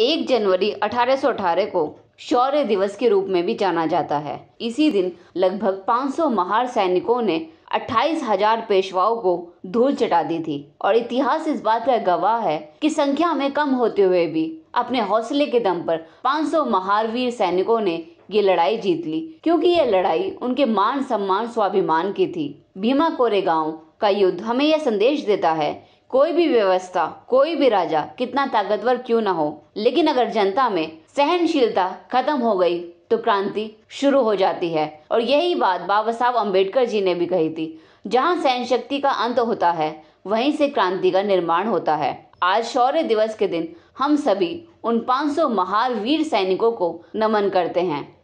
एक जनवरी अठारह को शौर्य दिवस के रूप में भी जाना जाता है इसी दिन लगभग 500 महार सैनिकों ने अट्ठाईस हजार पेशवाओं को धूल चटा दी थी और इतिहास इस बात का गवाह है कि संख्या में कम होते हुए भी अपने हौसले के दम पर 500 महारवीर सैनिकों ने ये लड़ाई जीत ली क्योंकि ये लड़ाई उनके मान सम्मान स्वाभिमान की थी भीमा कोरेगांव का युद्ध हमें यह संदेश देता है कोई भी व्यवस्था कोई भी राजा कितना ताकतवर क्यों ना हो लेकिन अगर जनता में सहनशीलता खत्म हो गई तो क्रांति शुरू हो जाती है और यही बात बाबा साहब अम्बेडकर जी ने भी कही थी जहाँ सहन शक्ति का अंत होता है वहीं से क्रांति का निर्माण होता है आज शौर्य दिवस के दिन हम सभी उन 500 महावीर सैनिकों को नमन करते हैं